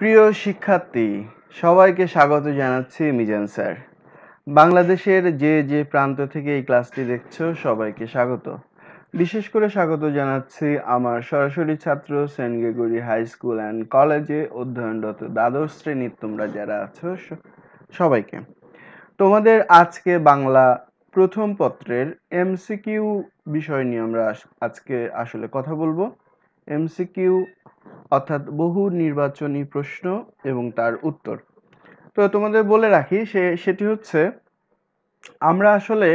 প্রিয় শিক্ষার্থী সবাইকে স্বাগত জানাচ্ছি মিজান স্যার বাংলাদেশের যে যে প্রান্ত থেকে এই ক্লাসটি দেখছো সবাইকে স্বাগত বিশেষ করে স্বাগত জানাচ্ছি আমার সরাসরি ছাত্র Saint Gregory high school and কলেজে অধ্যয়নরত দ্বাদশ শ্রেণীর তোমরা যারা আছো সবাইকে তোমাদের আজকে বাংলা প্রথম পত্রের এমসিকিউ বিষয় নিয়ে আমরা আজকে আসলে কথা বলবো এমসিকিউ অর্থাৎ বহু নির্বাচনী প্রশ্ন এবং তার উত্তর তো তোমাদের বলে রাখি সে সেটি হচ্ছে আমরা আসলে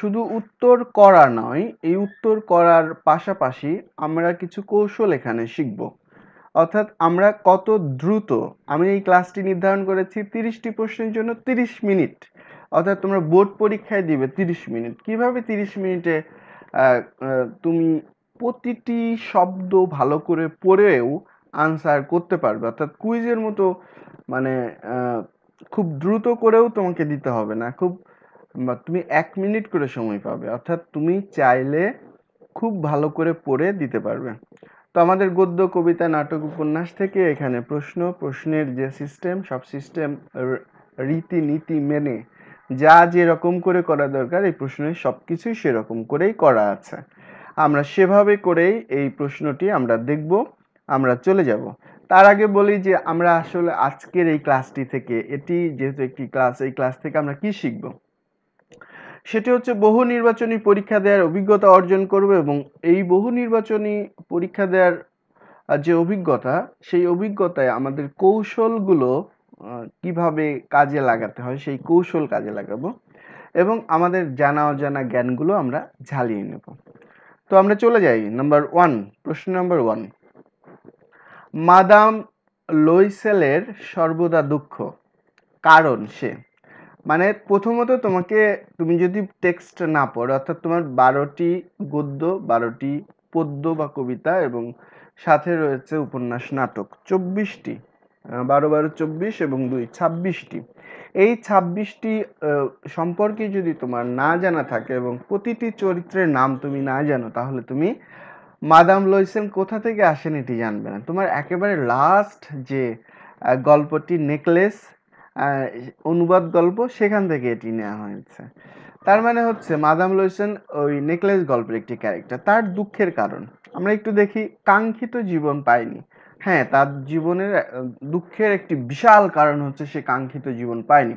শুধু উত্তর করা নয় এই উত্তর করার পাশাপাশি আমরা কিছু কৌশল এখানে শিখব অর্থাৎ আমরা কত দ্রুত আমি এই ক্লাসটি নির্ধারণ করেছি তিরিশটি প্রশ্নের জন্য তিরিশ মিনিট অর্থাৎ তোমরা বোর্ড পরীক্ষায় দিবে তিরিশ মিনিট কিভাবে তিরিশ মিনিটে তুমি প্রতিটি শব্দ ভালো করে পড়েও আনসার করতে পারবে অর্থাৎ কুইজের মতো মানে খুব দ্রুত করেও তোমাকে দিতে হবে না খুব তুমি এক মিনিট করে সময় পাবে অর্থাৎ তুমি চাইলে খুব ভালো করে পড়ে দিতে পারবে তো আমাদের গদ্য কবিতা নাটক উপন্যাস থেকে এখানে প্রশ্ন প্রশ্নের যে সিস্টেম সব সিস্টেম রীতিনীতি মেনে যা যেরকম করে করা দরকার এই প্রশ্নের সব কিছুই সেরকম করেই করা আছে আমরা সেভাবে করেই এই প্রশ্নটি আমরা দেখব আমরা চলে যাব তার আগে বলি যে আমরা আসলে আজকের এই ক্লাসটি থেকে এটি যেহেতু একটি ক্লাস এই ক্লাস থেকে আমরা কি শিখব সেটি হচ্ছে বহু নির্বাচনী পরীক্ষা দেওয়ার অভিজ্ঞতা অর্জন করবে এবং এই বহু নির্বাচনী পরীক্ষা দেওয়ার যে অভিজ্ঞতা সেই অভিজ্ঞতায় আমাদের কৌশলগুলো কিভাবে কাজে লাগাতে হয় সেই কৌশল কাজে লাগাবো এবং আমাদের জানা অজানা জ্ঞানগুলো আমরা ঝালিয়ে নেব তো আমরা চলে যাই নাম্বার ওয়ান প্রশ্ন নাম্বার ওয়ান মাদাম লইসেলের সর্বদা দুঃখ কারণ সে মানে প্রথমত তোমাকে তুমি যদি টেক্সট না পড়ো অর্থাৎ তোমার বারোটি গদ্য বারোটি পদ্য বা কবিতা এবং সাথে রয়েছে উপন্যাস নাটক চব্বিশটি বারো বারো চব্বিশ এবং দুই ছাব্বিশটি এই ছাব্বিশটি সম্পর্কে যদি তোমার না জানা থাকে এবং প্রতিটি চরিত্রের নাম তুমি না জানো তাহলে তুমি মাদাম লইসেন কোথা থেকে আসেন এটি জানবে না তোমার একেবারে লাস্ট যে গল্পটি নেকলেস অনুবাদ গল্প সেখান থেকে এটি নেওয়া হয়েছে তার মানে হচ্ছে মাদাম লইসেন ওই নেকলেস গল্পের একটি ক্যারেক্টার তার দুঃখের কারণ আমরা একটু দেখি কাঙ্ক্ষিত জীবন পাইনি হ্যাঁ তার জীবনের দুঃখের একটি বিশাল কারণ হচ্ছে সে কাঙ্ক্ষিত জীবন পায়নি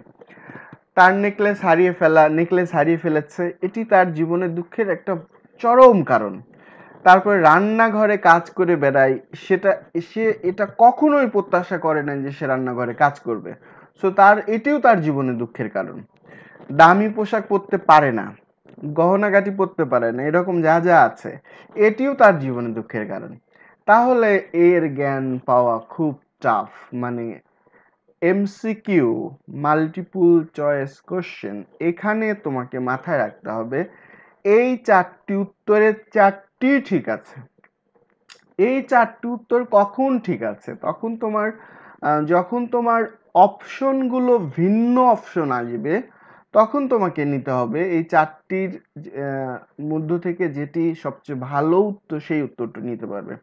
তার নেকলেস হারিয়ে ফেলা নেকলেস হারিয়ে ফেলেছে এটি তার জীবনের দুঃখের একটা চরম কারণ তারপরে রান্নাঘরে কাজ করে বেড়ায় সেটা সে এটা কখনোই প্রত্যাশা করে না যে সে রান্নাঘরে কাজ করবে সো তার এটিও তার জীবনে দুঃখের কারণ দামি পোশাক পরতে পারে না গহনাগাটি পরতে পারে না এরকম যা যা আছে এটিও তার জীবনে দুঃখের কারণ তাহলে এর জ্ঞান পাওয়া খুব টাফ মানে এমসিকিউ মাল্টিপুল চয়েস কোশ্চেন এখানে তোমাকে মাথায় রাখতে হবে এই চারটি উত্তরের চারটি ঠিক আছে এই চারটি উত্তর কখন ঠিক আছে তখন তোমার যখন তোমার অপশনগুলো ভিন্ন অপশন আসবে তখন তোমাকে নিতে হবে এই চারটির মধ্য থেকে যেটি সবচেয়ে ভালো উত্তর সেই উত্তরটা নিতে পারবে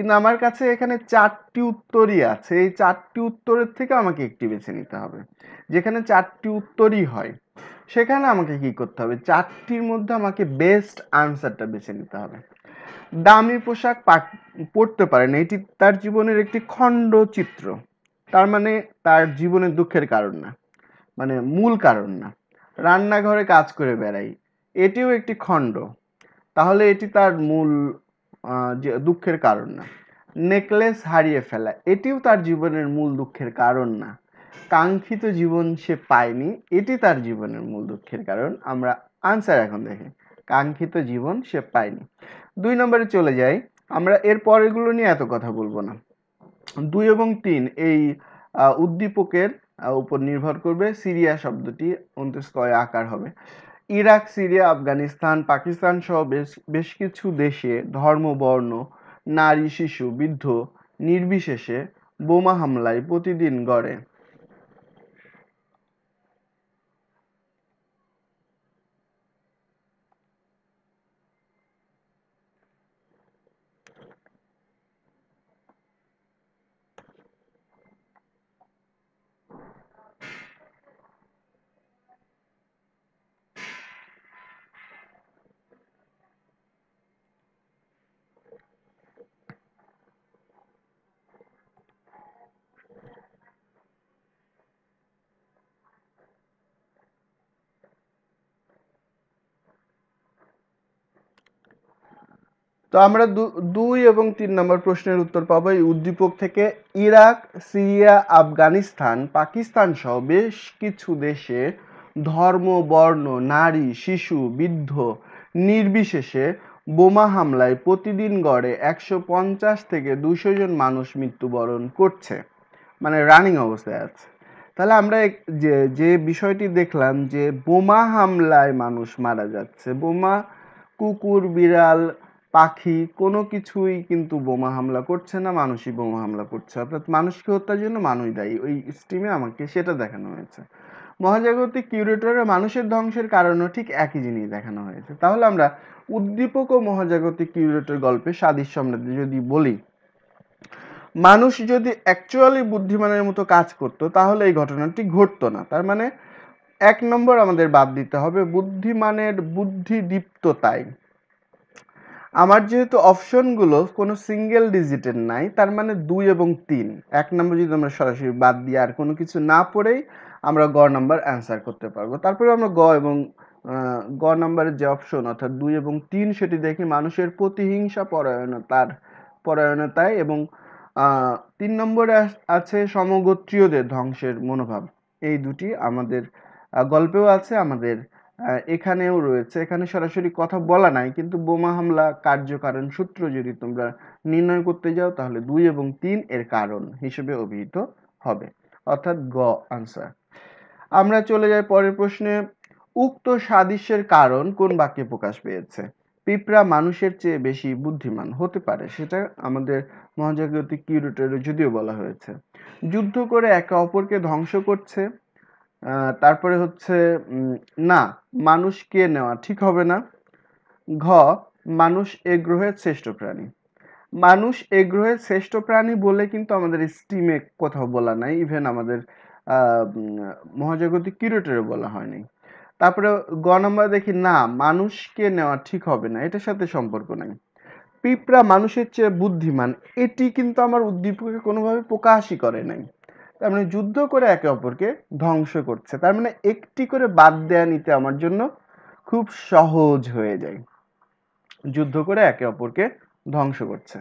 কিন্তু আমার কাছে এখানে চারটি উত্তরই আছে এই চারটি উত্তরের থেকে আমাকে একটি বেছে নিতে হবে যেখানে চারটি উত্তরই হয় সেখানে আমাকে কি করতে হবে চারটির মধ্যে আমাকে বেস্ট আনসারটা বেছে নিতে হবে দামি পোশাক পরতে পারেন এটি তার জীবনের একটি খণ্ড চিত্র তার মানে তার জীবনের দুঃখের কারণ না মানে মূল কারণ না রান্নাঘরে কাজ করে বেড়াই এটিও একটি খণ্ড তাহলে এটি তার মূল যে দুঃখের কারণ না নেকলেস হারিয়ে ফেলা এটিও তার জীবনের মূল দুঃখের কারণ না কাঙ্ক্ষিত জীবন সে পায়নি এটি তার জীবনের মূল দুঃখের কারণ আমরা আনসার এখন দেখি কাঙ্ক্ষিত জীবন সে পায়নি দুই নম্বরে চলে যাই আমরা এর পরেরগুলো নিয়ে এত কথা বলবো না দুই এবং তিন এই উদ্দীপকের উপর নির্ভর করবে সিরিয়া শব্দটি অন্তস্কয় আকার হবে ইরাক সিরিয়া আফগানিস্তান পাকিস্তান সহ বেশ বেশ কিছু দেশে ধর্ম বর্ণ নারী শিশু বৃদ্ধ নির্বিশেষে বোমা হামলায় প্রতিদিন গড়ে তো আমরা দুই এবং তিন নম্বর প্রশ্নের উত্তর পাবো এই উদ্দীপক থেকে ইরাক সিরিয়া আফগানিস্তান পাকিস্তান সহ বেশ কিছু দেশে ধর্ম বর্ণ নারী শিশু বৃদ্ধ নির্বিশেষে বোমা হামলায় প্রতিদিন গড়ে একশো পঞ্চাশ থেকে দুশো জন মানুষ মৃত্যুবরণ করছে মানে রানিং অবস্থায় আছে তাহলে আমরা যে যে বিষয়টি দেখলাম যে বোমা হামলায় মানুষ মারা যাচ্ছে বোমা কুকুর বিড়াল পাখি কোনো কিছুই কিন্তু বোমা হামলা করছে না মানুষই বোমা হামলা করছে অর্থাৎ মানুষকে হত্যার জন্য মানুষ দায়ী ওই স্ট্রিমে আমাকে সেটা দেখানো হয়েছে মহাজাগতিক কিউরেটরে মানুষের ধ্বংসের কারণও ঠিক একই জিনিস দেখানো হয়েছে তাহলে আমরা উদ্দীপক ও মহাজাগতিক কিউরেটর গল্পে সাদৃশ্য আমরা যদি বলি মানুষ যদি অ্যাকচুয়ালি বুদ্ধিমানের মতো কাজ করতো তাহলে এই ঘটনাটি ঘটতো না তার মানে এক নম্বর আমাদের বাদ দিতে হবে বুদ্ধিমানের বুদ্ধিদীপ্ততায় আমার যেহেতু অপশনগুলো কোনো সিঙ্গেল ডিজিটের নাই তার মানে দুই এবং তিন এক নম্বর যদি আমরা সরাসরি বাদ দিয়ে আর কোনো কিছু না পড়েই আমরা গ নাম্বার অ্যান্সার করতে পারবো তারপরে আমরা গ এবং গ নাম্বারের যে অপশন অর্থাৎ দুই এবং তিন সেটি দেখি মানুষের প্রতিহিংসা পরায়ণতার পরায়ণতায় এবং তিন নম্বরে আছে সমগোত্রীয়দের ধ্বংসের মনোভাব এই দুটি আমাদের গল্পেও আছে আমাদের এখানেও রয়েছে এখানে সরাসরি কথা বলা নাই কিন্তু বোমা হামলা কার্যকারণ সূত্র যদি তোমরা নির্ণয় করতে যাও তাহলে দুই এবং তিন এর কারণ হিসেবে অভিহিত হবে অর্থাৎ গ আনসার আমরা চলে যাই পরের প্রশ্নে উক্ত সাদৃশ্যের কারণ কোন বাক্যে প্রকাশ পেয়েছে পিঁপড়া মানুষের চেয়ে বেশি বুদ্ধিমান হতে পারে সেটা আমাদের মহাজাগতিক কিউরেটরে যদিও বলা হয়েছে যুদ্ধ করে একে অপরকে ধ্বংস করছে তারপরে হচ্ছে না মানুষ কে নেওয়া ঠিক হবে না ঘ মানুষ এ গ্রহের শ্রেষ্ঠ প্রাণী মানুষ এ গ্রহের শ্রেষ্ঠ প্রাণী বলে কিন্তু আমাদের স্টিমে কোথাও বলা নাই ইভেন আমাদের মহাজাগতিক কিরোটেরও বলা হয়নি তারপরে গ নম্বর দেখি না মানুষকে নেওয়া ঠিক হবে না এটার সাথে সম্পর্ক নাই পিঁপড়া মানুষের চেয়ে বুদ্ধিমান এটি কিন্তু আমার উদ্দীপকে কোনোভাবে প্রকাশই করে নাই তার মানে যুদ্ধ করে একে অপরকে ধ্বংস করছে তার মানে একটি করে বাদ দেয়া নিতে আমার জন্য খুব সহজ হয়ে যায় যুদ্ধ করে একে অপরকে ধ্বংস করছে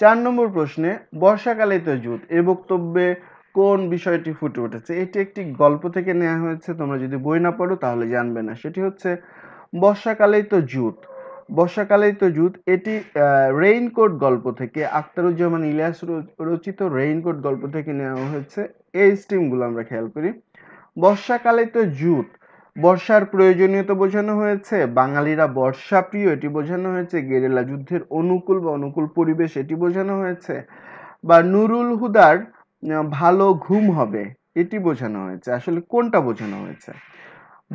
চার নম্বর প্রশ্নে বর্ষাকালে তো যুদ্ধ এ বক্তব্যে কোন বিষয়টি ফুটে উঠেছে এটি একটি গল্প থেকে নেওয়া হয়েছে তোমরা যদি বই না পড়ো তাহলে জানবে না সেটি হচ্ছে বর্ষাকালেই তো জুট বর্ষাকালে তো যুত এটি রেইনকোট গল্প থেকে আখতারুজ্জামান ইলিয়াস রচিত রেইনকোট গল্প থেকে নেওয়া হয়েছে এই স্টিমগুলো আমরা খেয়াল করি বর্ষাকালে তো জুত বর্ষার প্রয়োজনীয়তা বোঝানো হয়েছে বাঙালিরা বর্ষাপ্রিয় এটি বোঝানো হয়েছে গেরেলা যুদ্ধের অনুকূল বা অনুকূল পরিবেশ এটি বোঝানো হয়েছে বা নুরুল হুদার ভালো ঘুম হবে এটি বোঝানো হয়েছে আসলে কোনটা বোঝানো হয়েছে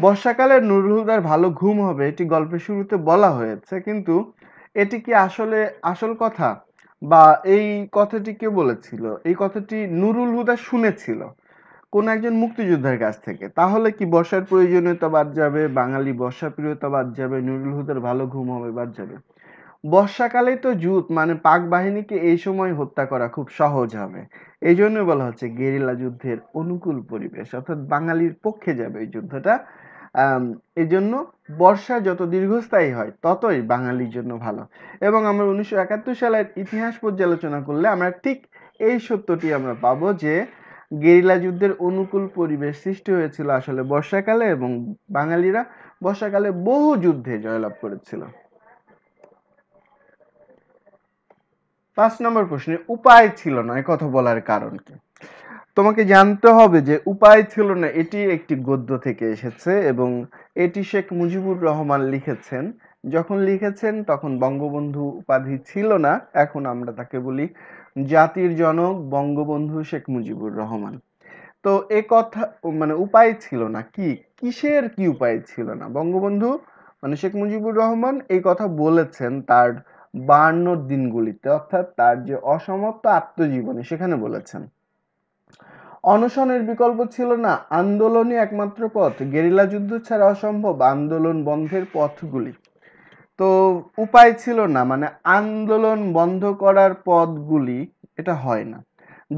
বর্ষাকালে নুরুল হুদার ভালো ঘুম হবে এটি গল্পের শুরুতে বলা হয়েছে কিন্তু এটি কি আসলে আসল কথা বা এই কথাটি কে বলেছিল এই কথাটি নুরুল হুদা শুনেছিল কোন একজন মুক্তিযোদ্ধার কাছ থেকে তাহলে কি বর্ষার প্রয়োজনীয়তা বাদ যাবে বাঙালি বর্ষা প্রিয়তা বাদ যাবে নুরুল হুদার ভালো ঘুম হবে বাদ যাবে বর্ষাকালেই তো যুদ্ধ মানে পাক বাহিনীকে এই সময় হত্যা করা খুব সহজ হবে এই জন্য বলা হচ্ছে গেরিলা যুদ্ধের অনুকূল পরিবেশ অর্থাৎ বাঙালির পক্ষে যাবে এই যুদ্ধটা এজন্য বর্ষা যত দীর্ঘস্থায়ী হয় ততই বাঙালির জন্য ভালো এবং আমরা উনিশশো একাত্তর সালের ইতিহাস পর্যালোচনা করলে আমরা ঠিক এই সত্যটি আমরা পাবো যে গেরিলা যুদ্ধের অনুকূল পরিবেশ সৃষ্টি হয়েছিল আসলে বর্ষাকালে এবং বাঙালিরা বর্ষাকালে বহু যুদ্ধে জয়লাভ করেছিল পাঁচ নম্বর প্রশ্নে উপায় ছিল না কথা বলার কারণ কি তোমাকে জানতে হবে যে উপায় ছিল না এটি একটি গদ্য থেকে এসেছে এবং এটি শেখ মুজিবুর রহমান লিখেছেন যখন লিখেছেন তখন বঙ্গবন্ধু উপাধি ছিল না এখন আমরা তাকে বলি জাতির জনক বঙ্গবন্ধু শেখ মুজিবুর রহমান তো এ কথা মানে উপায় ছিল না কি কিসের কি উপায় ছিল না বঙ্গবন্ধু মানে শেখ মুজিবুর রহমান এই কথা বলেছেন তার বায়ান্নর দিনগুলিতে অর্থাৎ তার যে অসমাপ্ত আত্মজীবনী সেখানে বলেছেন অনশনের বিকল্প ছিল না আন্দোলনই একমাত্র পথ গেরিলা যুদ্ধ ছাড়া অসম্ভব আন্দোলন বন্ধের পথগুলি তো উপায় ছিল না মানে আন্দোলন বন্ধ করার পথগুলি এটা হয় না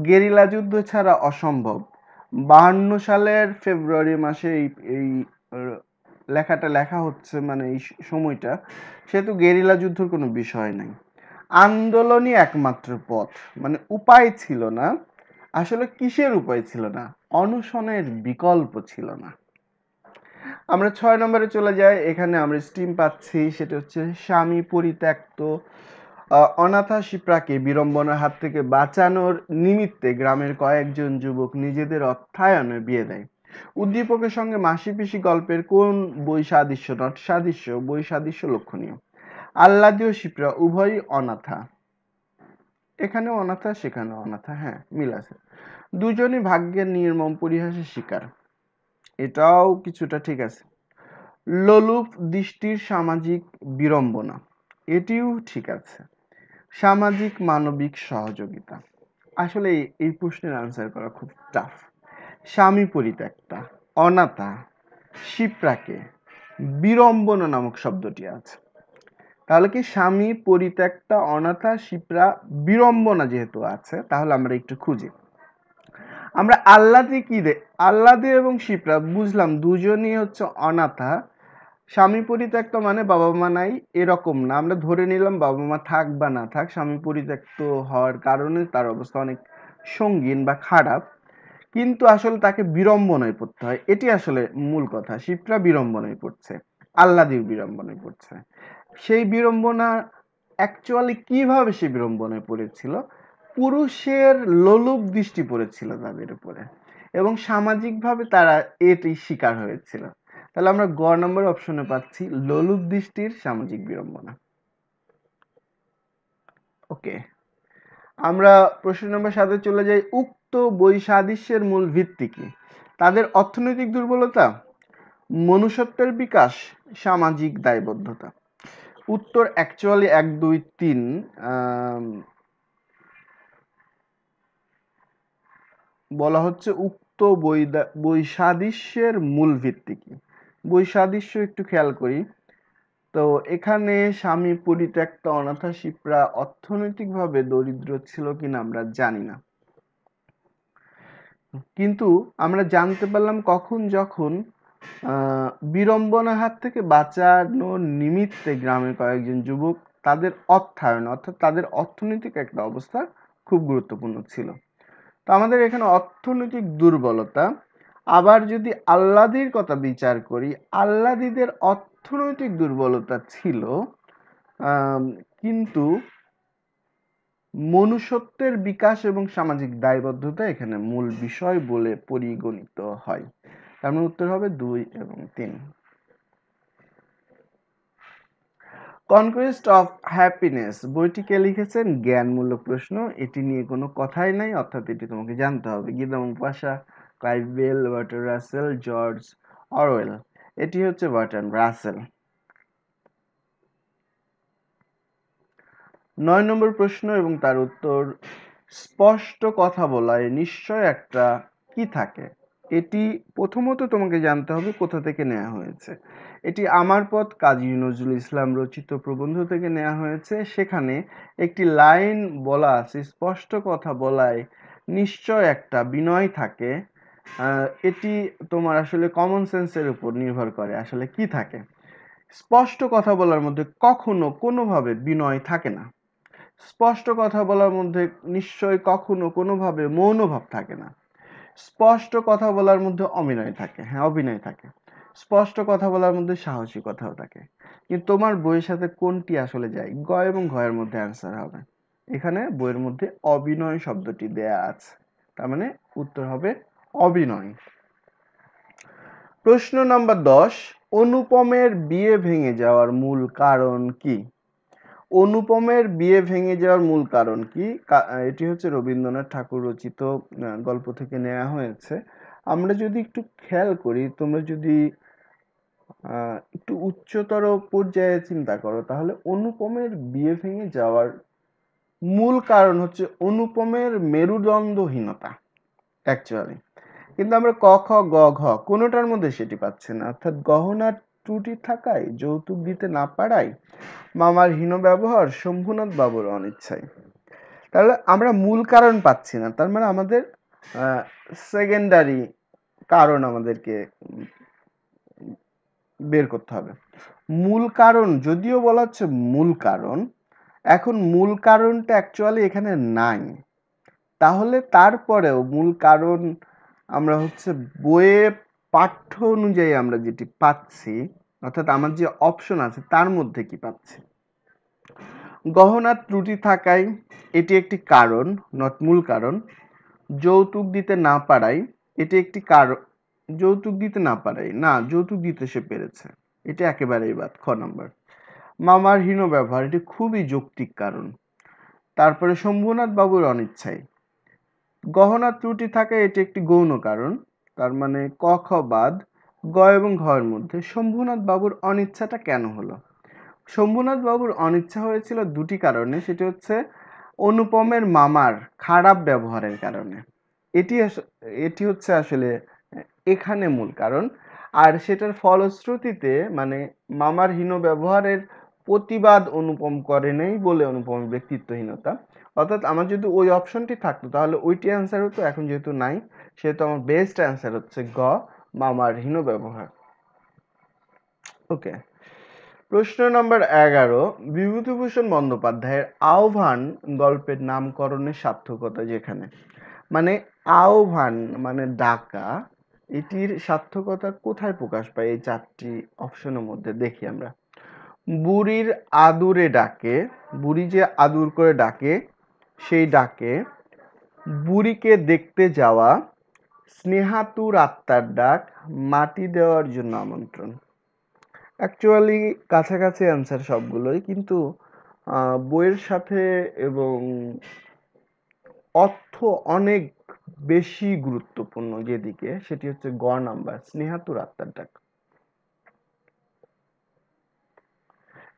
গেরিলা যুদ্ধ ছাড়া অসম্ভব বাহান্ন সালের ফেব্রুয়ারি মাসে এই এই লেখাটা লেখা হচ্ছে মানে এই সময়টা সেহেতু গেরিলা যুদ্ধর কোনো বিষয় নাই আন্দোলনই একমাত্র পথ মানে উপায় ছিল না আসলে কিসের উপায় ছিল না অনশনের বিকল্প ছিল না আমরা ছয় নম্বরে চলে যাই এখানে আমরা স্টিম পাচ্ছি সেটা হচ্ছে স্বামী পরিত্যক্ত অনাথা শিপ্রাকে বিড়ম্বনার হাত থেকে বাঁচানোর নিমিত্তে গ্রামের কয়েকজন যুবক নিজেদের অর্থায়নে বিয়ে দেয় উদ্দীপকের সঙ্গে মাসি পিসি গল্পের কোন বই সাদৃশ্য নট সাদৃশ্য বই সাদৃশ্য লক্ষণীয় আল্লাদীয় শিপ্রা উভয়ই অনাথা এখানে অনাথা সেখানে অনাথা হ্যাঁ মিল আছে দুজনই ভাগ্যের নির্মম পরিহাসের শিকার এটাও কিছুটা ঠিক আছে লোলুপ দৃষ্টির সামাজিক বিড়ম্বনা এটিও ঠিক আছে সামাজিক মানবিক সহযোগিতা আসলে এই প্রশ্নের আনসার করা খুব টাফ স্বামী পরিত্যক্তা অনাথা শিপ্রাকে বিড়ম্বনা নামক শব্দটি আছে তাহলে কি স্বামী পরিত্যক্তা অনাথা শিপ্রা বিড়ম্বনা যেহেতু আছে তাহলে আমরা একটু খুঁজি আমরা আল্লাদে কি দে আল্লাদে এবং শিপ্রা বুঝলাম দুজনই হচ্ছে অনাথা স্বামী পরিত্যক্ত মানে বাবা মা নাই এরকম না আমরা ধরে নিলাম বাবা মা থাক বা না থাক স্বামী পরিত্যক্ত হওয়ার কারণে তার অবস্থা অনেক সঙ্গীন বা খারাপ কিন্তু আসলে তাকে বিড়ম্বনায় পড়তে হয় এটি আসলে মূল কথা শিবরা বিড়ম্বনায় পড়ছে আল্লাদির বিড়ম্বনায় পড়ছে সেই বিড়ম্বনা অ্যাকচুয়ালি কিভাবে সে বিড়ম্বনায় পড়েছিল পুরুষের লোলুপ দৃষ্টি পড়েছিল তাদের উপরে এবং সামাজিকভাবে তারা এটি শিকার হয়েছিল তাহলে আমরা গ নম্বর অপশনে পাচ্ছি লোলুপ দৃষ্টির সামাজিক বিড়ম্বনা ওকে আমরা প্রশ্ন নম্বর সাথে চলে যাই উক্ত বৈসাদৃশ্যের মূল ভিত্তি কি তাদের অর্থনৈতিক দুর্বলতা মনুষ্যত্বের বিকাশ সামাজিক দায়বদ্ধতা উত্তর অ্যাকচুয়ালি এক দুই তিন বলা হচ্ছে উক্ত বৈসাদৃশ্যের মূল ভিত্তি কি বৈসাদৃশ্য একটু খেয়াল করি তো এখানে স্বামী পরিত্যক্ত অনাথা শিপরা অর্থনৈতিকভাবে দরিদ্র ছিল কিনা আমরা জানি না কিন্তু আমরা জানতে পারলাম কখন যখন বিড়ম্বনার হাত থেকে বাঁচানোর নিমিত্তে গ্রামে কয়েকজন যুবক তাদের অর্থায়ন অর্থাৎ তাদের অর্থনৈতিক একটা অবস্থা খুব গুরুত্বপূর্ণ ছিল তো আমাদের এখানে অর্থনৈতিক দুর্বলতা আবার যদি আল্লাদির কথা বিচার করি আল্লাদিদের অর্থনৈতিক দুর্বলতা ছিল কিন্তু মনুষ্যত্বের বিকাশ এবং সামাজিক দায়বদ্ধতা এখানে মূল বিষয় বলে পরিগণিত হয় তার মানে উত্তর হবে দুই এবং তিন কনকোয়েস্ট অফ হ্যাপিনেস বইটিকে লিখেছেন জ্ঞানমূলক প্রশ্ন এটি নিয়ে কোনো কথাই নাই অর্থাৎ এটি তোমাকে জানতে হবে গীতা উপাসা Clive Bell Walter Russell George Orwell এটি হচ্ছে ওয়াটার রাসেল নয় নম্বর প্রশ্ন এবং তার উত্তর স্পষ্ট কথা বলায় নিশ্চয় একটা কি থাকে এটি প্রথমত তোমাকে জানতে হবে কোথা থেকে নেওয়া হয়েছে এটি আমার পথ কাজী নজরুল ইসলাম রচিত প্রবন্ধ থেকে নেওয়া হয়েছে সেখানে একটি লাইন বলা আছে স্পষ্ট কথা বলায় নিশ্চয় একটা বিনয় থাকে এটি তোমার আসলে কমন সেন্সের উপর নির্ভর করে আসলে কি থাকে স্পষ্ট কথা বলার মধ্যে কখনো কোনোভাবে বিনয় থাকে না স্পষ্ট কথা বলার মধ্যে নিশ্চয় কখনো কোনোভাবে মৌনভাব থাকে না স্পষ্ট কথা বলার মধ্যে অভিনয় থাকে হ্যাঁ অভিনয় থাকে স্পষ্ট কথা বলার মধ্যে সাহসী কথাও থাকে কিন্তু তোমার বইয়ের সাথে কোনটি আসলে যায় গ এবং ঘয়ের মধ্যে অ্যান্সার হবে এখানে বইয়ের মধ্যে অবিনয় শব্দটি দেয়া আছে তার মানে উত্তর হবে অবিনয় প্রশ্ন নাম্বার দশ অনুপমের বিয়ে ভেঙে যাওয়ার মূল কারণ কি অনুপমের বিয়ে ভেঙে যাওয়ার মূল কারণ কি এটি হচ্ছে রবীন্দ্রনাথ ঠাকুর রচিত গল্প থেকে নেওয়া হয়েছে আমরা যদি একটু খেয়াল করি তোমরা যদি একটু উচ্চতর পর্যায়ে চিন্তা করো তাহলে অনুপমের বিয়ে ভেঙে যাওয়ার মূল কারণ হচ্ছে অনুপমের মেরুদণ্ডহীনতা অ্যাকচুয়ালি কিন্তু আমরা ক খ গ ঘ কোনোটার মধ্যে সেটি পাচ্ছি না অর্থাৎ গহনার ত্রুটি থাকায় যৌতুক দিতে না পারায় মামার হীন ব্যবহার শম্ভুনাথ বাবুর অনিচ্ছায় তাহলে আমরা মূল কারণ পাচ্ছি না তার মানে আমাদের সেকেন্ডারি কারণ আমাদেরকে বের করতে হবে মূল কারণ যদিও বলা হচ্ছে মূল কারণ এখন মূল কারণটা অ্যাকচুয়ালি এখানে নাই তাহলে তারপরেও মূল কারণ আমরা হচ্ছে বইয়ে পাঠ্য অনুযায়ী আমরা যেটি পাচ্ছি অর্থাৎ আমার যে অপশন আছে তার মধ্যে কি পাচ্ছি গহনার ত্রুটি থাকায় এটি একটি কারণ নট মূল কারণ যৌতুক দিতে না পারায় এটি একটি কারণ যৌতুক দিতে না পারায় না যৌতুক দিতে সে পেরেছে এটা একেবারেই বাদ খ নম্বর মামার হীন ব্যবহার এটি খুবই যৌক্তিক কারণ তারপরে শম্ভুনাথ বাবুর অনিচ্ছায় গহনা ত্রুটি থাকায় এটি একটি গৌণ কারণ তার মানে ক খ বাদ গ এবং ঘয়ের মধ্যে শম্ভুনাথ বাবুর অনিচ্ছাটা কেন হলো শম্ভুনাথ বাবুর অনিচ্ছা হয়েছিল দুটি কারণে সেটি হচ্ছে অনুপমের মামার খারাপ ব্যবহারের কারণে এটি এটি হচ্ছে আসলে এখানে মূল কারণ আর সেটার ফলশ্রুতিতে মানে মামার হীন ব্যবহারের প্রতিবাদ অনুপম করে নেই বলে অনুপমের ব্যক্তিত্বহীনতা অর্থাৎ আমার যদি ওই অপশনটি থাকতো তাহলে ওইটি অ্যান্সার হতো এখন যেহেতু নাই সেহেতু আমার বেস্ট অ্যান্সার হচ্ছে গ মামার হীন ব্যবহার ওকে প্রশ্ন নম্বর এগারো বিভূতিভূষণ বন্দ্যোপাধ্যায়ের আহ্বান গল্পের নামকরণের সার্থকতা যেখানে মানে আহ্বান মানে ডাকা এটির সার্থকতা কোথায় প্রকাশ পায় এই চারটি অপশনের মধ্যে দেখি আমরা বুড়ির আদুরে ডাকে বুড়ি যে আদুর করে ডাকে সেই ডাকে বুড়িকে দেখতে যাওয়া স্নেহাতুর আত্মার ডাক মাটি দেওয়ার জন্য আমন্ত্রণ অ্যাকচুয়ালি কাছাকাছি অ্যান্সার সবগুলোই কিন্তু বইয়ের সাথে এবং অর্থ অনেক বেশি গুরুত্বপূর্ণ যেদিকে সেটি হচ্ছে গ নাম্বার স্নেহাতুর আত্মার ডাক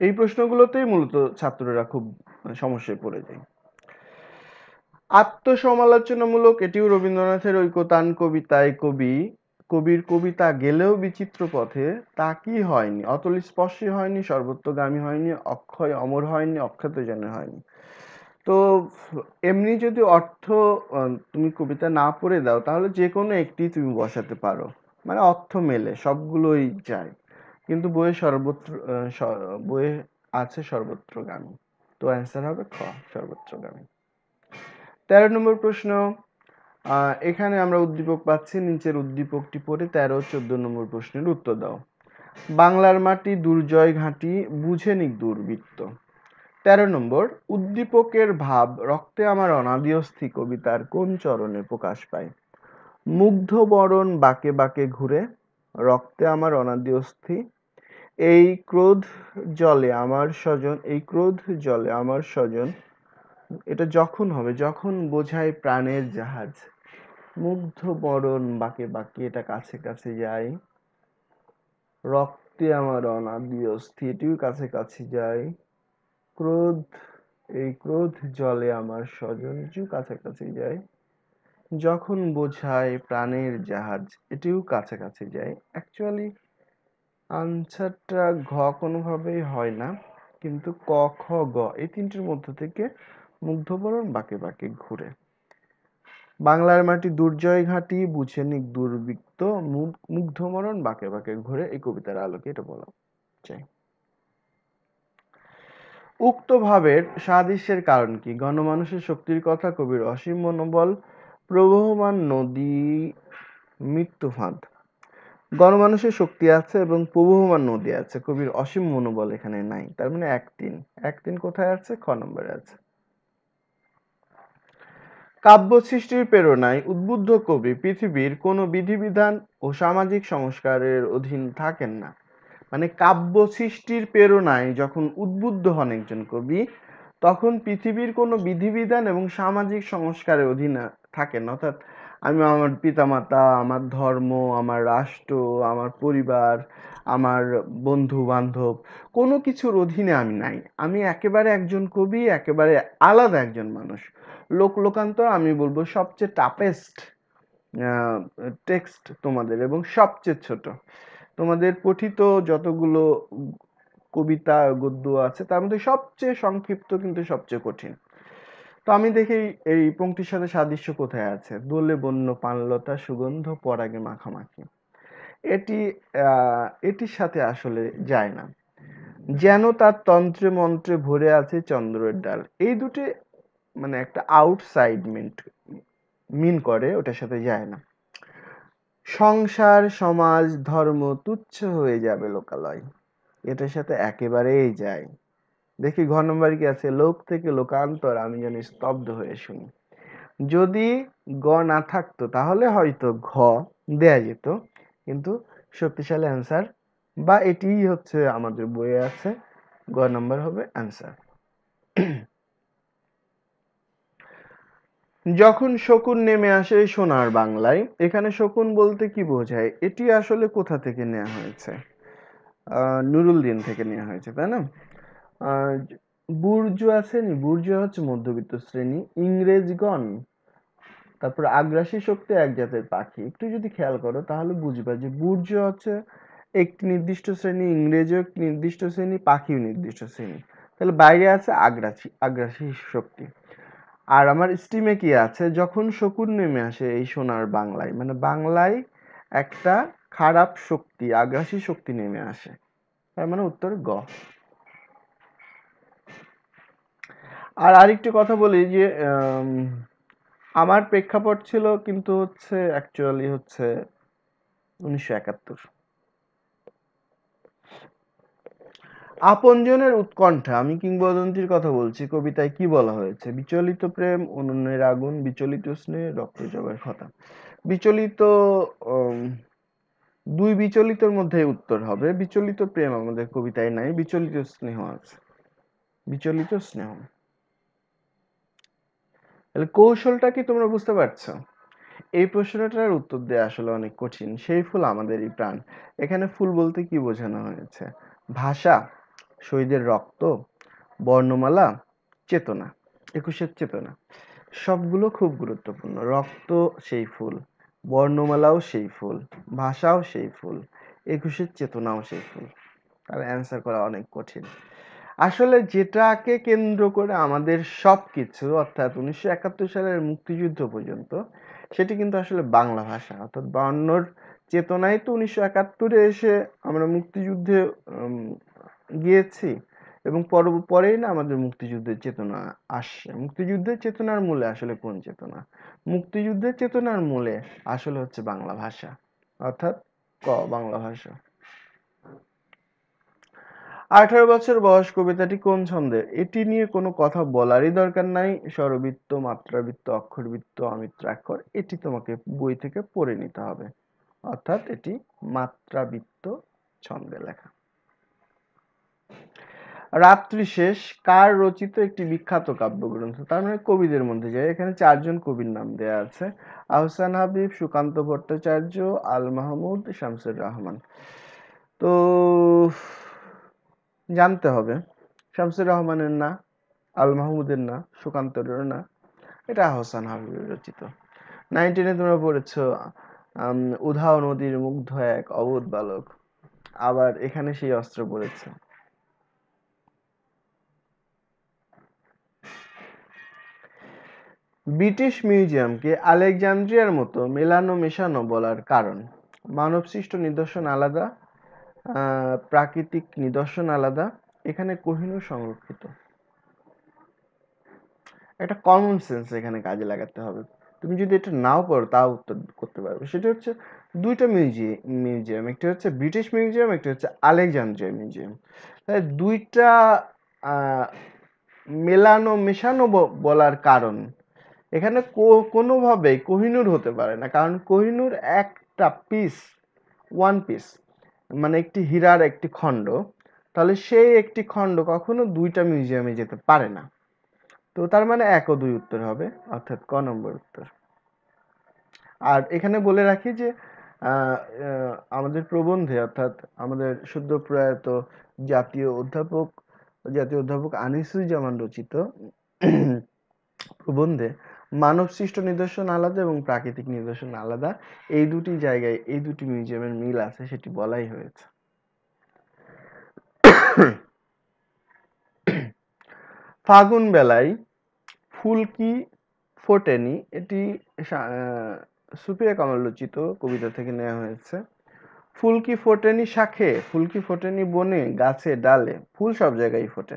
এই প্রশ্নগুলোতেই মূলত ছাত্ররা খুব সমস্যায় পড়ে যায় আত্মসমালোচনামূলক এটিও রবীন্দ্রনাথের ঐকতান কবিতায় কবি কবির কবিতা গেলেও বিচিত্র পথে তা কি হয়নি অতল স্পর্শী হয়নি সর্বত্রগামী হয়নি অক্ষয় অমর হয়নি অক্ষত যেন হয়নি তো এমনি যদি অর্থ তুমি কবিতা না পড়ে দাও তাহলে যে কোনো একটি তুমি বসাতে পারো মানে অর্থ মেলে সবগুলোই যায় কিন্তু বইয়ে সর্বত্র বইয়ে আছে সর্বত্র গামী তো অ্যান্সার হবে খ গামী তেরো নম্বর প্রশ্ন এখানে আমরা উদ্দীপক পাচ্ছি নিচের উদ্দীপকটি পড়ে তেরো চোদ্দ নম্বর প্রশ্নের উত্তর দাও বাংলার মাটি দুর্জয় ঘাঁটি বুঝে নিক দুর্বৃত্ত তেরো নম্বর উদ্দীপকের ভাব রক্তে আমার অনাদি অস্থি কবিতার কোন চরণে প্রকাশ পায় মুগ্ধ বরণ বাঁকে বাঁকে ঘুরে রক্তে আমার অনাদি অস্থি এই ক্রোধ জলে আমার স্বজন এই ক্রোধ জলে আমার স্বজন এটা যখন হবে যখন বোঝায় প্রাণের জাহাজ মুগ্ধ বরণ বাকে বাঁকে এটা কাছে কাছে যায় রক্তে আমার অনাদি অস্থি এটিও কাছে কাছে যায় ক্রোধ এই ক্রোধ জলে আমার স্বজন কাছে কাছাকাছি যায় যখন বোঝায় প্রাণের জাহাজ এটিও কাছাকাছি যায় অ্যাকচুয়ালি আনসারটা ঘ কোনোভাবেই হয় না কিন্তু ক খ গ এই তিনটির মধ্য থেকে মুগ্ধবরণ বাঁকে বাঁকে ঘুরে বাংলার মাটি দুর্জয় ঘাটি বুঝে নিক দুর্বৃত্ত মুগ্ধমরণ বাঁকে বাঁকে ঘুরে এই কবিতার আলোকে এটা বলা চাই উক্ত ভাবের সাদৃশ্যের কারণ কি গণমানুষের শক্তির কথা কবির অসীম মনোবল প্রবহমান নদী মৃত্যু ফাঁদ গণমানুষের শক্তি আছে এবং প্রবহমান নদী আছে কবির অসীম মনোবল এখানে নাই তার মানে এক তিন এক তিন কোথায় আছে খ নম্বরে আছে কাব্য সৃষ্টির প্রেরণায় উদ্বুদ্ধ কবি পৃথিবীর কোনো বিধিবিধান ও সামাজিক সংস্কারের অধীন থাকেন না মানে কাব্য সৃষ্টির প্রেরণায় যখন উদ্বুদ্ধ হন একজন কবি তখন পৃথিবীর কোনো বিধিবিধান এবং সামাজিক সংস্কারের অধীনে থাকেন অর্থাৎ আমি আমার পিতামাতা আমার ধর্ম আমার রাষ্ট্র আমার পরিবার আমার বন্ধু বান্ধব কোনো কিছুর অধীনে আমি নাই আমি একেবারে একজন কবি একেবারে আলাদা একজন মানুষ লোক লোকান্তর আমি বলবো সবচেয়ে টাপেস্ট টেক্সট তোমাদের এবং সবচেয়ে ছোট তোমাদের পঠিত যতগুলো কবিতা গদ্য আছে তার মধ্যে সবচেয়ে সংক্ষিপ্ত কিন্তু সবচেয়ে কঠিন তো আমি দেখি এই পঙ্ক্তির সাথে সাদৃশ্য কোথায় আছে দোলে বন্য পানলতা সুগন্ধ পরাগে মাখামাখি এটি এটির সাথে আসলে যায় না যেন তার তন্ত্রে মন্ত্রে ভরে আছে চন্দ্রের ডাল এই দুটি মানে একটা আউটসাইড মিন্ট মিন করে ওটার সাথে যায় না সংসার সমাজ ধর্ম তুচ্ছ হয়ে যাবে লোকালয় এটার সাথে একেবারেই যায় দেখি ঘর নম্বর কি আছে লোক থেকে লোকান্তর আমি যেন স্তব্ধ হয়ে শুনি যদি গ না থাকতো তাহলে হয়তো ঘ দেয়া যেত কিন্তু শক্তিশালী অ্যান্সার বা এটিই হচ্ছে আমাদের বইয়ে আছে গ নম্বর হবে অ্যান্সার যখন শকুন নেমে আসে সোনার বাংলায় এখানে শকুন বলতে কি বোঝায় এটি আসলে কোথা থেকে নেওয়া হয়েছে নুরুল দিন থেকে নেওয়া হয়েছে তাই না বুর্জু আছে নি বুর্জু হচ্ছে মধ্যবিত্ত শ্রেণী ইংরেজগণ তারপর আগ্রাসী শক্তি এক জাতের পাখি একটু যদি খেয়াল করো তাহলে বুঝবা যে বুর্জ হচ্ছে একটি নির্দিষ্ট শ্রেণী ইংরেজও নির্দিষ্ট শ্রেণী পাখিও নির্দিষ্ট শ্রেণী তাহলে বাইরে আছে আগ্রাসী আগ্রাসী শক্তি আর আমার স্টিমে কি আছে যখন শকুন নেমে আসে এই সোনার বাংলায় মানে বাংলায় একটা খারাপ শক্তি আগ্রাসী শক্তি নেমে আসে তার মানে উত্তর গ আর আরেকটি কথা বলি যে আমার প্রেক্ষাপট ছিল কিন্তু হচ্ছে অ্যাকচুয়ালি হচ্ছে উনিশশো একাত্তর আপনজনের উৎকণ্ঠা আমি কিংবদন্তির কথা বলছি কবিতায় কি বলা হয়েছে বিচলিত প্রেম অনন্যের আগুন বিচলিত স্নেহ রক্ত জবের কথা বিচলিত দুই বিচলিতর মধ্যে উত্তর হবে বিচলিত প্রেম আমাদের কবিতায় নাই বিচলিত স্নেহ আছে বিচলিত স্নেহ তাহলে কৌশলটা কি তোমরা বুঝতে পারছো এই প্রশ্নটার উত্তর দেওয়া আসলে অনেক কঠিন সেই ফুল আমাদেরই প্রাণ এখানে ফুল বলতে কি বোঝানো হয়েছে ভাষা শহীদের রক্ত বর্ণমালা চেতনা একুশের চেতনা সবগুলো খুব গুরুত্বপূর্ণ রক্ত সেই ফুল বর্ণমালাও সেই ফুল ভাষাও সেই ফুল একুশের চেতনাও সেই ফুল তার অ্যান্সার করা অনেক কঠিন আসলে যেটাকে কেন্দ্র করে আমাদের সব কিছু অর্থাৎ উনিশশো একাত্তর সালের মুক্তিযুদ্ধ পর্যন্ত সেটি কিন্তু আসলে বাংলা ভাষা অর্থাৎ বর্ণর চেতনায় তো উনিশশো একাত্তরে এসে আমরা মুক্তিযুদ্ধে গিয়েছি এবং পর পরেই না আমাদের মুক্তিযুদ্ধের চেতনা আসছে মুক্তিযুদ্ধের চেতনার মূলে আসলে কোন চেতনা মুক্তিযুদ্ধের চেতনার মূলে আসলে হচ্ছে বাংলা ভাষা অর্থাৎ ক বাংলা ভাষা আঠারো বছর বয়স কবিতাটি কোন ছন্দের এটি নিয়ে কোনো কথা বলারই দরকার নাই স্বরবৃত্ত মাত্রাবৃত্ত অক্ষরবৃত্ত অমিত্রাক্ষর এটি তোমাকে বই থেকে পড়ে নিতে হবে অর্থাৎ এটি মাত্রাবৃত্ত ছন্দে লেখা রাত্রি শেষ কার রচিত একটি বিখ্যাত কাব্যগ্রন্থ তার মানে কবিদের মধ্যে যায় এখানে চারজন কবির নাম দেয়া আছে আহসান হাবিব সুকান্ত ভট্টাচার্য আল মাহমুদ শামসুর রহমান তো জানতে হবে শামসুর রহমানের না আল মাহমুদের না সুকান্তরের না এটা আহসান হাবিবের রচিত নাইনটিনে তোমরা পড়েছ উধাও নদীর মুগ্ধ এক অবোধ বালক আবার এখানে সেই অস্ত্র পড়েছে ব্রিটিশ মিউজিয়ামকে আলেকজান্দ্রিয়ার মতো মেলানো মেশানো বলার কারণ মানবসৃষ্ট নিদর্শন আলাদা প্রাকৃতিক নিদর্শন আলাদা এখানে কোহিনূর সংরক্ষিত একটা কমন সেন্স এখানে কাজে লাগাতে হবে তুমি যদি এটা নাও করো তাও উত্তর করতে পারবে সেটা হচ্ছে দুইটা মিউজিয়াম মিউজিয়াম একটি হচ্ছে ব্রিটিশ মিউজিয়াম একটি হচ্ছে আলেকজান্দ্রিয়া মিউজিয়াম তাই দুইটা মেলানো মেশানো বলার কারণ এখানে কোনোভাবেই কোহিনুর হতে পারে না কারণ কোহিনুর একটা পিস ওয়ান পিস মানে একটি হীরার একটি খণ্ড তাহলে সেই একটি খণ্ড কখনো দুইটা মিউজিয়ামে যেতে পারে না তো তার মানে এক ও দুই উত্তর হবে অর্থাৎ ক নম্বর উত্তর আর এখানে বলে রাখি যে আমাদের প্রবন্ধে অর্থাৎ আমাদের শুদ্ধ প্রয়াত জাতীয় অধ্যাপক জাতীয় অধ্যাপক আনিসুজ্জামান রচিত প্রবন্ধে মানব সৃষ্ট নিদর্শন আলাদা এবং প্রাকৃতিক নিদর্শন আলাদা এই দুটি জায়গায় এই দুটি মিউজিয়ামের মিল আছে সেটি বলাই হয়েছে ফাগুন বেলায় ফুলকি ফোটেনি এটি সুপ্রিয়া কামাল রচিত কবিতা থেকে নেওয়া হয়েছে ফুলকি ফোটেনি শাখে ফুলকি ফোটেনি বনে গাছে ডালে ফুল সব জায়গায় ফোটে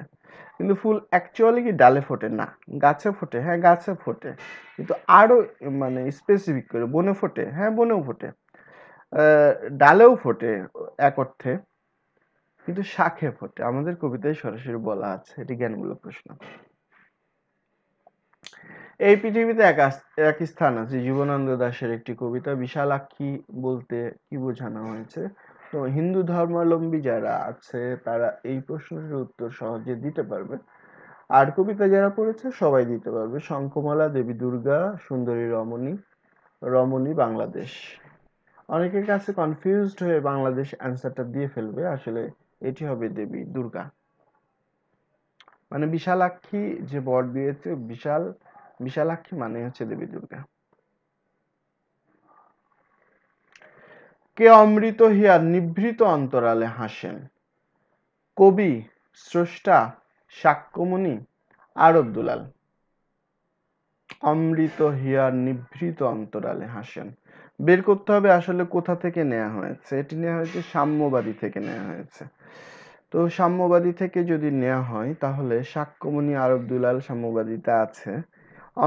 কিন্তু ফুল অ্যাকচুয়ালি কি ডালে ফোটে না গাছে ফোটে হ্যাঁ গাছে ফোটে কিন্তু আরও মানে স্পেসিফিক করে বনে ফোটে হ্যাঁ বনেও ফোটে ডালেও ফোটে এক অর্থে কিন্তু শাখে ফোটে আমাদের কবিতায় সরাসরি বলা আছে এটি জ্ঞানমূলক প্রশ্ন এই পৃথিবীতে এক এক স্থান আছে জীবনানন্দ দাশের একটি কবিতা বিশালাক্ষী বলতে কি বোঝানো হয়েছে তো হিন্দু ধর্মাবলম্বী যারা আছে তারা এই প্রশ্নের উত্তর সহজে দিতে পারবে আর কবিতা যারা পড়েছে সবাই দিতে পারবে শঙ্কমালা দেবী দুর্গা সুন্দরী রমণী রমণী বাংলাদেশ অনেকের কাছে কনফিউজড হয়ে বাংলাদেশ অ্যান্সারটা দিয়ে ফেলবে আসলে এটি হবে দেবী দুর্গা মানে বিশালাক্ষী যে বর দিয়েছে বিশাল বিশালাক্ষী মানে হচ্ছে দেবী দুর্গা কে অমৃত হিয়া নিভৃত অন্তরালে হাসেন কবি স্রষ্টা সাক্ষ্যমণি আর দুলাল অমৃত হিয়া নিভৃত অন্তরালে হাসেন বের করতে হবে আসলে কোথা থেকে নেওয়া হয়েছে এটি নেওয়া হয়েছে সাম্যবাদী থেকে নেওয়া হয়েছে তো সাম্যবাদী থেকে যদি নেওয়া হয় তাহলে সাক্ষ্যমণি আরব দুলাল সাম্যবাদীতে আছে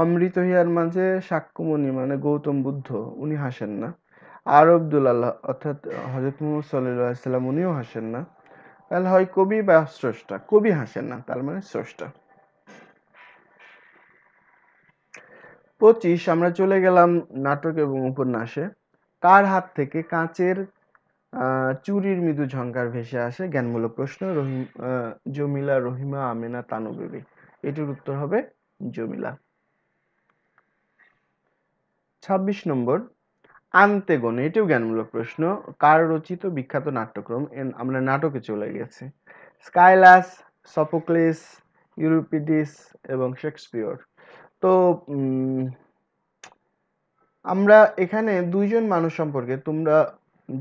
অমৃত হিয়ার মাঝে সাক্ষ্যমণি মানে গৌতম বুদ্ধ উনি হাসেন না আর আব্দুল আল্লাহ অর্থাৎ হজরত মোহাম্মদ সাল্লাহ সাল্লাম উনিও হাসেন না তাহলে হয় কবি বা স্রষ্টা কবি হাসেন না তার মানে স্রষ্টা পঁচিশ আমরা চলে গেলাম নাটক এবং উপন্যাসে কার হাত থেকে কাঁচের চুরির মৃদু ঝঙ্কার ভেসে আসে জ্ঞানমূলক প্রশ্ন রহিম জমিলা রহিমা আমেনা তানুবেবি এটির উত্তর হবে জমিলা ২৬ নম্বর আন্তেগণ এটিও জ্ঞানমূলক প্রশ্ন কার রচিত বিখ্যাত নাট্যক্রম আমরা নাটকে চলে গেছি স্কাইলাস সপোক্লিস ইউরোপিডিস এবং শেক্সপিয়র তো আমরা এখানে দুইজন মানুষ সম্পর্কে তোমরা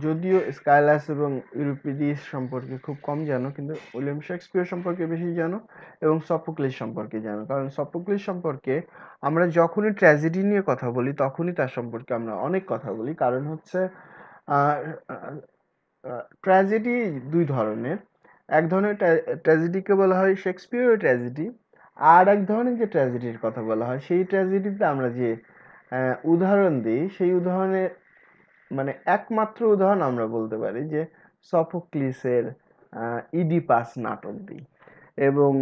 যদিও স্কাইলাস এবং ইউরিপিডিস সম্পর্কে খুব কম জানো কিন্তু উইলিয়াম শেক্সপিয়ার সম্পর্কে বেশি জানো এবং সফোক্লিস সম্পর্কে জানো কারণ সফোক্লিস সম্পর্কে আমরা যখনই ট্র্যাজেডি নিয়ে কথা বলি তখনই তার সম্পর্কে আমরা অনেক কথা বলি কারণ হচ্ছে ট্র্যাজেডি দুই ধরনের এক ধরনের ট্র্যাজেডিকে বলা হয় শেক্সপিয়ার ট্র্যাজেডি আর এক ধরনের যে ট্র্যাজেডির কথা বলা হয় সেই ট্র্যাজেডিতে আমরা যে উদাহরণ দিই সেই উদাহরণের মানে একমাত্র উদাহরণ আমরা বলতে পারি যে সফোক্লিসের ইডিপাস নাটকটি এবং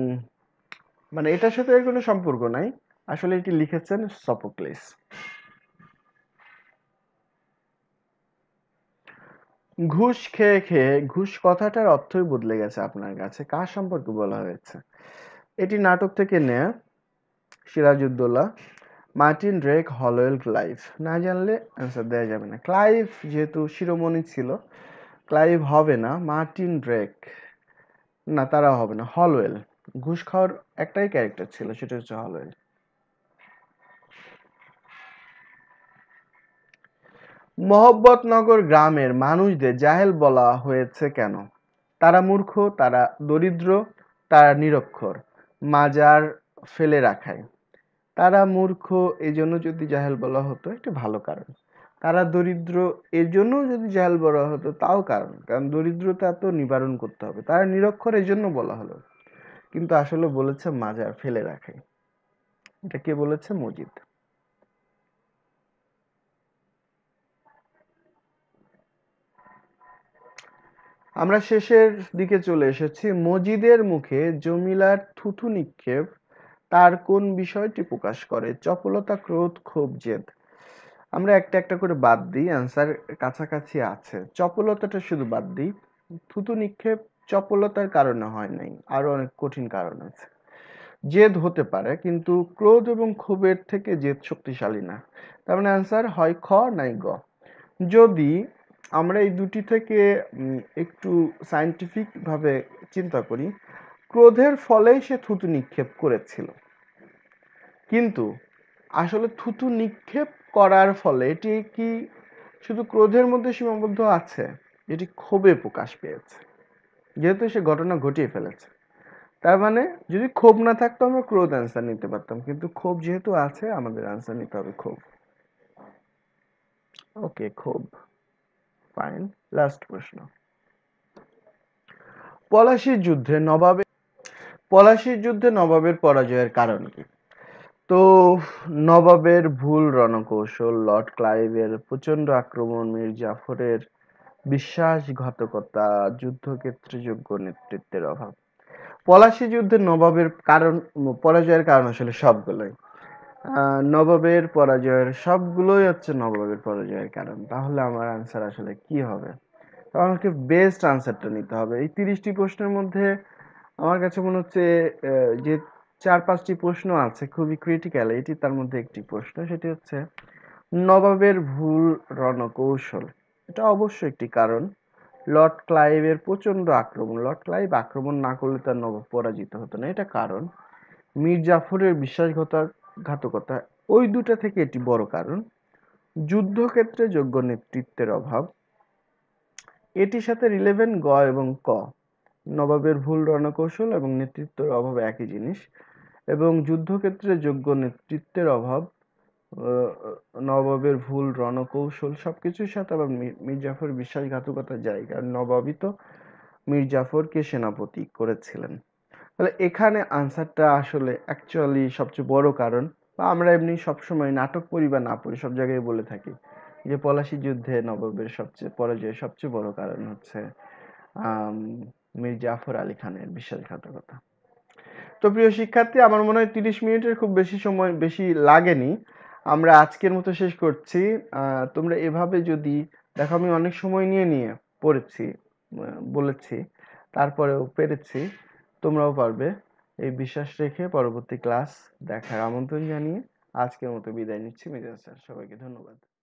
মানে এটার সাথে এর কোনো সম্পর্ক নাই আসলে এটি লিখেছেন সফোক্লিস ঘুষ খেয়ে খেয়ে ঘুষ কথাটার অর্থই বদলে গেছে আপনার কাছে কার সম্পর্কে বলা হয়েছে এটি নাটক থেকে নেয়া Sirajuddaulah Martin Drake Holwell Clive না জানলে অ্যান্সার দেওয়া যাবে না ক্লাইভ যেহেতু শিরোমণি ছিল ক্লাইভ হবে না মার্টিন ড্রেক না তারা হবে না হলওয়েল ঘুষ খাওয়ার একটাই ক্যারেক্টার ছিল সেটা হচ্ছে হলওয়েল মহব্বতনগর গ্রামের মানুষদের জাহেল বলা হয়েছে কেন তারা মূর্খ তারা দরিদ্র তারা নিরক্ষর মাজার ফেলে রাখায় তারা মূর্খ এজন্য যদি জাহেল বলা হতো একটা ভালো কারণ তারা দরিদ্র এজন্য যদি জাহেল বলা হতো তাও কারণ কারণ দরিদ্রতা তো নিবারণ করতে হবে তারা নিরক্ষর এজন্য বলা হলো কিন্তু আসলে বলেছে মাজার ফেলে রাখে এটা কে বলেছে মজিদ আমরা শেষের দিকে চলে এসেছি মজিদের মুখে জমিলার থুথু নিক্ষেপ তার কোন বিষয়টি প্রকাশ করে চপলতা ক্রোধ ক্ষোভ জেদ আমরা একটা একটা করে বাদ দিই অ্যান্সার কাছাকাছি আছে চপলতাটা শুধু বাদ দিই থুতু নিক্ষেপ চপলতার কারণে হয় নাই আরও অনেক কঠিন কারণ আছে জেদ হতে পারে কিন্তু ক্রোধ এবং ক্ষোভের থেকে জেদ শক্তিশালী না তার মানে অ্যান্সার হয় খ নাই গ যদি আমরা এই দুটি থেকে একটু সায়েন্টিফিকভাবে চিন্তা করি ক্রোধের ফলেই সে থুতু নিক্ষেপ করেছিল কিন্তু আসলে থুতু নিক্ষেপ করার ফলে এটি কি শুধু ক্রোধের মধ্যে সীমাবদ্ধ আছে এটি ক্ষোভে প্রকাশ পেয়েছে যেহেতু সে ঘটনা ঘটিয়ে ফেলেছে তার মানে যদি ক্ষোভ না থাকতো আমরা ক্রোধ অ্যান্সার নিতে পারতাম কিন্তু ক্ষোভ যেহেতু আছে আমাদের অ্যান্সার নিতে হবে ক্ষোভ ওকে ক্ষোভ ফাইন লাস্ট প্রশ্ন পলাশির যুদ্ধে নবাবে পলাশির যুদ্ধে নবাবের পরাজয়ের কারণ কি তো নবাবের ভুল রণকৌশল লর্ড ক্লাইভের প্রচণ্ড আক্রমণ মীর জাফরের বিশ্বাসঘাতকতা যুদ্ধক্ষেত্রে যোগ্য নেতৃত্বের অভাব পলাশি যুদ্ধে নবাবের কারণ পরাজয়ের কারণ আসলে সবগুলোই নবাবের পরাজয়ের সবগুলোই হচ্ছে নবাবের পরাজয়ের কারণ তাহলে আমার আনসার আসলে কি হবে তো আমাকে বেস্ট আনসারটা নিতে হবে এই তিরিশটি প্রশ্নের মধ্যে আমার কাছে মনে হচ্ছে যে চার পাঁচটি প্রশ্ন আছে খুবই ক্রিটিক্যাল এটি তার মধ্যে একটি প্রশ্ন সেটি হচ্ছে নবাবের ভুল রণকৌশল এটা অবশ্য একটি কারণ লর্ড ক্লাইভের প্রচণ্ড আক্রমণ লর্ড ক্লাইভ আক্রমণ না করলে তার নবাব পরাজিত হতো না এটা কারণ মীর জাফরের বিশ্বাসঘাতক ঘাতকতা ওই দুটা থেকে এটি বড় কারণ যুদ্ধক্ষেত্রে যোগ্য নেতৃত্বের অভাব এটির সাথে রিলেভেন গ এবং ক নবাবের ভুল রণকৌশল এবং নেতৃত্বের অভাব একই জিনিস এবং যুদ্ধক্ষেত্রে যোগ্য নেতৃত্বের অভাব নবাবের ভুল রণকৌশল সবকিছুর সাথে আবার মির্জাফর বিশ্বাসঘাতকতা জায়গা কারণ নবাবই তো মির্জাফরকে সেনাপতি করেছিলেন তাহলে এখানে আনসারটা আসলে অ্যাকচুয়ালি সবচেয়ে বড় কারণ বা আমরা এমনি সবসময় নাটক পড়ি বা না পড়ি সব জায়গায় বলে থাকি যে পলাশি যুদ্ধে নবাবের সবচেয়ে পরাজয়ের সবচেয়ে বড় কারণ হচ্ছে মীর জাফর আলী খানের বিশ্বাসঘাতকতা তো প্রিয় শিক্ষার্থী আমার মনে হয় তিরিশ মিনিটের খুব বেশি সময় বেশি লাগেনি আমরা আজকের মতো শেষ করছি তোমরা এভাবে যদি দেখো আমি অনেক সময় নিয়ে নিয়ে পড়েছি বলেছি তারপরেও পেরেছি তোমরাও পারবে এই বিশ্বাস রেখে পরবর্তী ক্লাস দেখার আমন্ত্রণ জানিয়ে আজকের মতো বিদায় নিচ্ছি মিজাজ স্যার সবাইকে ধন্যবাদ